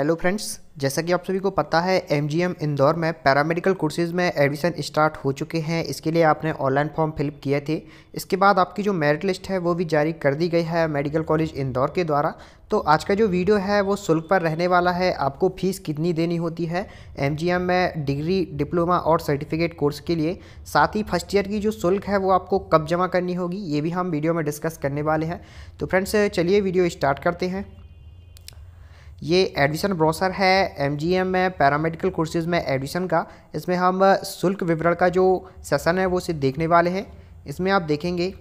hello friends जैसा कि आप सभी को पता है एमजीएम इंदौर में पैरामेडिकल कोर्सेज़ में एडमिशन स्टार्ट हो चुके हैं इसके लिए आपने ऑनलाइन फॉर्म फिलअप किए थे इसके बाद आपकी जो मेरिट लिस्ट है वो भी जारी कर दी गई है मेडिकल कॉलेज इंदौर के द्वारा तो आज का जो वीडियो है वो शुल्क पर रहने वाला है आपको फीस कितनी देनी होती है एम में डिग्री डिप्लोमा और सर्टिफिकेट कोर्स के लिए साथ ही फर्स्ट ईयर की जो शुल्क है वो आपको कब जमा करनी होगी ये भी हम वीडियो में डिस्कस करने वाले हैं तो फ्रेंड्स चलिए वीडियो स्टार्ट करते हैं ये एडमिशन ब्रोसर है एम में पैरामेडिकल कोर्सेज में एडमिशन का इसमें हम शुल्क विवरण का जो सेशन है वो से देखने वाले हैं इसमें आप देखेंगे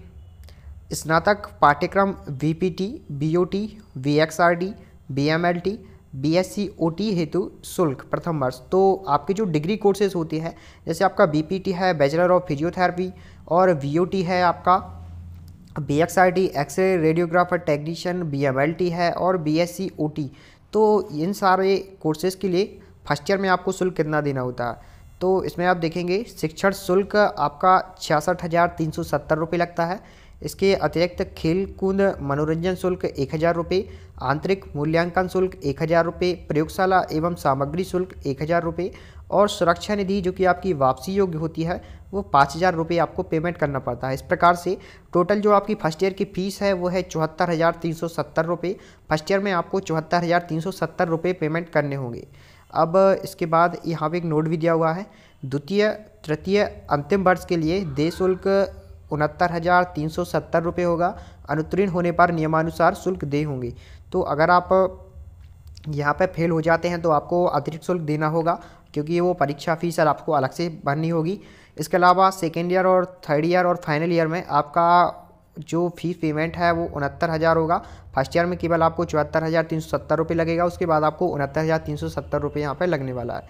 स्नातक पाठ्यक्रम B P T B O T B X R D B M L T B S C O T हेतु शुल्क प्रथम वर्ष तो आपके जो डिग्री कोर्सेज होती है जैसे आपका बी पी टी है बैचलर ऑफ फिजियोथेरेपी और वी ओ टी है आपका B X R T x-ray radiographer technician B M L T है और B S C O T तो इन सारे कोर्सेज़ के लिए फर्स्ट ईयर में आपको शुल्क कितना देना होता है तो इसमें आप देखेंगे शिक्षण शुल्क आपका छियासठ हज़ार तीन सौ सत्तर रुपये लगता है इसके अतिरिक्त खेल कूद मनोरंजन शुल्क एक हज़ार रुपये आंतरिक मूल्यांकन शुल्क एक हज़ार रुपये प्रयोगशाला एवं सामग्री शुल्क एक हज़ार रुपये और सुरक्षा निधि जो कि आपकी वापसी योग्य होती है वो पाँच हज़ार रुपये आपको पेमेंट करना पड़ता है इस प्रकार से टोटल जो आपकी फर्स्ट ईयर की फ़ीस है वो है चौहत्तर हज़ार तीन सौ सत्तर रुपये फर्स्ट ईयर में आपको चौहत्तर हज़ार तीन सौ सत्तर रुपये पेमेंट करने होंगे अब इसके बाद यहाँ पे एक नोट भी दिया हुआ है द्वितीय तृतीय अंतिम वर्ष के लिए देय शुल्क उनहत्तर हज़ार तीन सौ सत्तर रुपये होगा अनुत्तीर्ण होने पर नियमानुसार शुल्क दे होंगे तो अगर आप यहाँ पे फेल हो जाते हैं तो आपको अतिरिक्त शुल्क देना होगा क्योंकि वो परीक्षा फ़ीस सर आपको अलग से भरनी होगी इसके अलावा सेकेंड ईयर और थर्ड ईयर और फाइनल ईयर में आपका जो फीस पेमेंट है वो उनहत्तर हज़ार होगा फर्स्ट ईयर में केवल आपको चौहत्तर हज़ार तीन सौ सत्तर रुपये लगेगा उसके बाद आपको उनहत्तर हज़ार तीन सौ सत्तर रुपये यहाँ पर लगने वाला है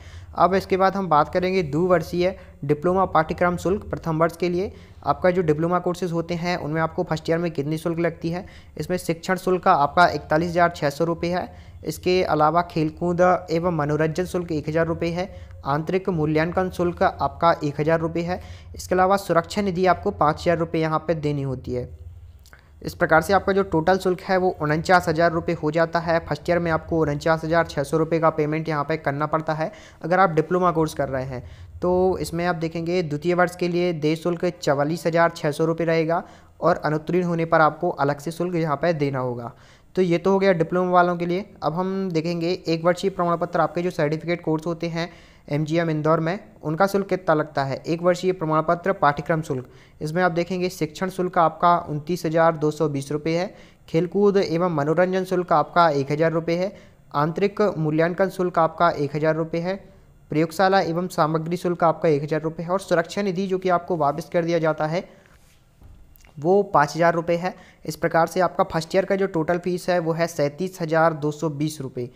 अब इसके बाद हम बात करेंगे दो वर्षीय डिप्लोमा पाठ्यक्रम शुल्क प्रथम वर्ष के लिए आपका जो डिप्लोमा कोर्सेज होते हैं उनमें आपको फर्स्ट ईयर में कितनी शुल्क लगती है इसमें शिक्षण शुल्क का आपका इकतालीस हज़ार छः सौ रुपये है इसके अलावा खेलकूद एवं मनोरंजन शुल्क एक हज़ार रुपये है आंतरिक मूल्यांकन शुल्क आपका एक हज़ार रुपये है इसके अलावा सुरक्षा निधि आपको पाँच हज़ार रुपये यहाँ पर देनी होती है इस प्रकार से आपका जो टोटल शुल्क है वो उनचास हज़ार रुपये हो जाता है फर्स्ट ईयर में आपको उनचास हज़ार छः सौ रुपये का पेमेंट यहाँ पे करना पड़ता है अगर आप डिप्लोमा कोर्स कर रहे हैं तो इसमें आप देखेंगे द्वितीय वर्ष के लिए देश शुल्क चवालीस हज़ार छः सौ रुपये रहेगा और अनुत्तीर्ण होने पर आपको अलग से शुल्क यहाँ पर देना होगा तो ये तो हो गया डिप्लोमा वालों के लिए अब हम देखेंगे एक वर्षीय प्रमाण पत्र आपके जो सर्टिफिकेट कोर्स होते हैं एमजीएम इंदौर में उनका शुल्क कितना लगता है एक वर्षीय प्रमाण पत्र पाठ्यक्रम शुल्क इसमें आप देखेंगे शिक्षण शुल्क आपका उनतीस हज़ार दो सौ बीस रुपये है खेलकूद एवं मनोरंजन शुल्क आपका एक हज़ार रुपये है आंतरिक मूल्यांकन शुल्क आपका एक हज़ार रुपये है प्रयोगशाला एवं सामग्री शुल्क आपका एक हज़ार रुपये है और सुरक्षा निधि जो कि आपको वापस कर दिया जाता है वो पाँच हज़ार रुपये है इस प्रकार से आपका फर्स्ट ईयर का जो टोटल फीस है वो है सैंतीस हज़ार दो सौ बीस रुपये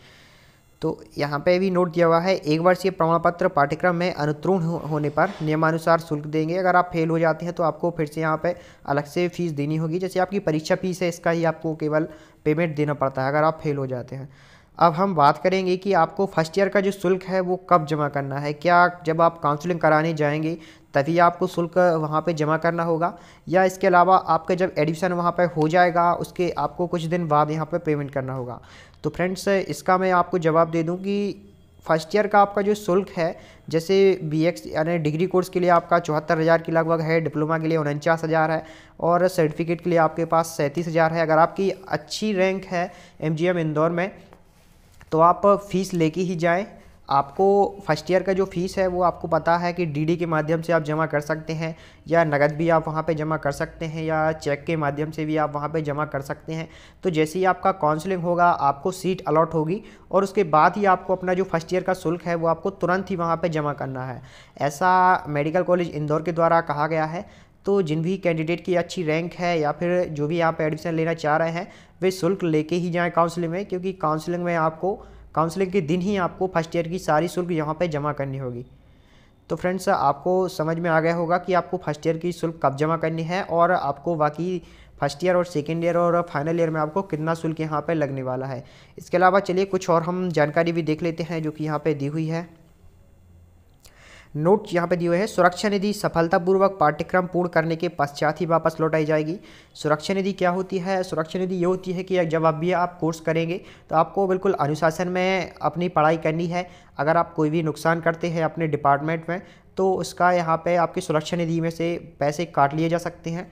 तो यहाँ पे भी नोट दिया हुआ है एक वर्षीय प्रमाण पत्र पाठ्यक्रम में अनुत्तीर्ण होने पर नियमानुसार शुल्क देंगे अगर आप फेल हो जाते हैं तो आपको फिर से यहाँ पे अलग से फ़ीस देनी होगी जैसे आपकी परीक्षा फ़ीस है इसका ही आपको केवल पेमेंट देना पड़ता है अगर आप फेल हो जाते हैं अब हम बात करेंगे कि आपको फर्स्ट ईयर का जो शुल्क है वो कब जमा करना है क्या जब आप काउंसलिंग कराने जाएंगे तभी आपको शुल्क वहाँ पे जमा करना होगा या इसके अलावा आपका जब एडमिशन वहाँ पे हो जाएगा उसके आपको कुछ दिन बाद यहाँ पे पेमेंट करना होगा तो फ्रेंड्स इसका मैं आपको जवाब दे दूँ कि फर्स्ट ईयर का आपका जो शुल्क है जैसे बी एक्स यानी डिग्री कोर्स के लिए आपका चौहत्तर हज़ार के लगभग है डिप्लोमा के लिए उनचास हज़ार है और सर्टिफिकेट के लिए आपके पास सैंतीस हज़ार है अगर आपकी अच्छी रैंक है एम इंदौर में तो आप फीस लेके ही जाएँ आपको फर्स्ट ईयर का जो फ़ीस है वो आपको पता है कि डीडी के माध्यम से आप जमा कर सकते हैं या नगद भी आप वहाँ पे जमा कर सकते हैं या चेक के माध्यम से भी आप वहाँ पे जमा कर सकते हैं तो जैसे ही आपका काउंसलिंग होगा आपको सीट अलॉट होगी और उसके बाद ही आपको अपना जो फर्स्ट ईयर का शुल्क है वो आपको तुरंत ही वहाँ पर जमा करना है ऐसा मेडिकल कॉलेज इंदौर के द्वारा कहा गया है तो जिन भी कैंडिडेट की अच्छी रैंक है या फिर जो भी आप एडमिशन लेना चाह रहे हैं वे शुल्क लेके ही जाएँ काउंसलिंग में क्योंकि काउंसलिंग में आपको काउंसलिंग के दिन ही आपको फर्स्ट ईयर की सारी शुल्क यहाँ पर जमा करनी होगी तो फ्रेंड्स आपको समझ में आ गया होगा कि आपको फर्स्ट ईयर की शुल्क कब जमा करनी है और आपको बाकी फर्स्ट ईयर और सेकेंड ईयर और फाइनल ईयर में आपको कितना शुल्क यहाँ पर लगने वाला है इसके अलावा चलिए कुछ और हम जानकारी भी देख लेते हैं जो कि यहाँ पर दी हुई है नोट यहाँ पे दिए हुए हैं सुरक्षा निधि सफलतापूर्वक पाठ्यक्रम पूर्ण करने के पश्चात ही वापस लौटाई जाएगी सुरक्षा निधि क्या होती है सुरक्षा निधि ये होती है कि जब अभी भी आप कोर्स करेंगे तो आपको बिल्कुल अनुशासन में अपनी पढ़ाई करनी है अगर आप कोई भी नुकसान करते हैं अपने डिपार्टमेंट में तो उसका यहाँ पर आपकी सुरक्षा निधि में से पैसे काट लिए जा सकते हैं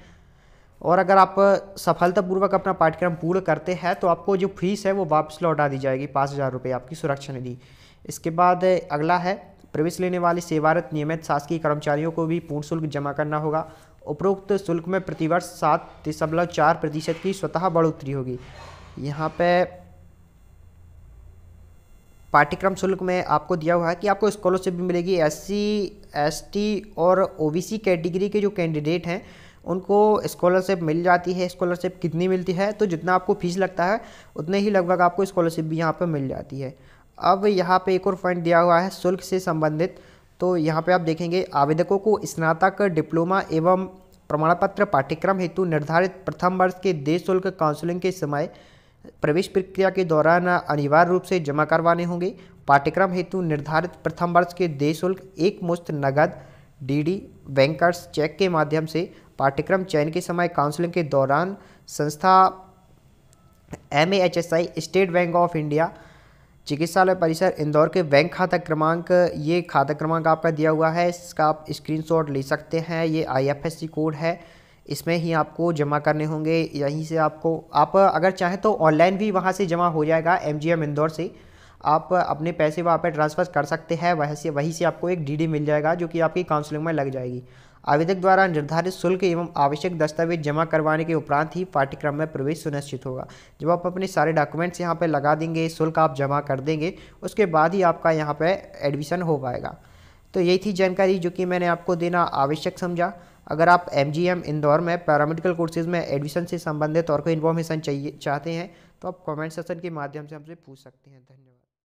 और अगर आप सफलतापूर्वक अपना पाठ्यक्रम पूर्ण करते हैं तो आपको जो फीस है वो वापस लौटा दी जाएगी पाँच हज़ार रुपये आपकी सुरक्षा निधि इसके बाद अगला है प्रवेश लेने वाले सेवारत नियमित शासकीय कर्मचारियों को भी पूर्ण शुल्क जमा करना होगा उपरोक्त शुल्क में प्रतिवर्ष सात दशमलव चार प्रतिशत की स्वतः बढ़ोतरी होगी यहाँ पे पाठ्यक्रम शुल्क में आपको दिया हुआ है कि आपको स्कॉलरशिप भी मिलेगी एस टी और सी कैटेगरी के जो कैंडिडेट हैं उनको स्कॉलरशिप मिल जाती है स्कॉलरशिप कितनी मिलती है तो जितना आपको फीस लगता है उतने ही लगभग आपको स्कॉलरशिप भी यहाँ पर मिल जाती है अब यहाँ पे एक और पॉइंट दिया हुआ है शुल्क से संबंधित तो यहाँ पे आप देखेंगे आवेदकों को स्नातक डिप्लोमा एवं प्रमाण पत्र पाठ्यक्रम हेतु निर्धारित प्रथम वर्ष के देश शुल्क काउंसलिंग के समय प्रवेश प्रक्रिया के दौरान अनिवार्य रूप से जमा करवाने होंगे पाठ्यक्रम हेतु निर्धारित प्रथम वर्ष के देश शुल्क एक मुश्त नगद डीडी बैंकर्स चेक के माध्यम से पाठ्यक्रम चयन के समय काउंसलिंग के दौरान संस्था M state bank of India चिकित्सालय परिसर इंदौर के बैंक खाता क्रमांक ये खाता क्रमांक आपका दिया हुआ है इसका आप स्क्रीनशॉट ले सकते हैं ये आईएफएससी कोड है इसमें ही आपको जमा करने होंगे यहीं से आपको आप अगर चाहें तो ऑनलाइन भी वहाँ से जमा हो जाएगा एमजीएम इंदौर से आप अपने पैसे वहाँ पर ट्रांसफ़र कर सकते हैं वह से वहीं से आपको एक डीडी मिल जाएगा जो कि आपकी काउंसलिंग में लग जाएगी आवेदक द्वारा निर्धारित शुल्क एवं आवश्यक दस्तावेज जमा करवाने के उपरांत ही पाठ्यक्रम में प्रवेश सुनिश्चित होगा जब आप अपने सारे डॉक्यूमेंट्स यहाँ पर लगा देंगे शुल्क आप जमा कर देंगे उसके बाद ही आपका यहाँ पर एडमिशन हो पाएगा तो यही थी जानकारी जो कि मैंने आपको देना आवश्यक समझा अगर आप एम जी एम इंदौर में पैरामेडिकल कोर्सेज में एडमिशन से संबंधित और कोई इन्फॉर्मेशन चाहिए चाहते हैं तो आप कमेंट सेक्शन के माध्यम से हमसे पूछ सकते हैं धन्यवाद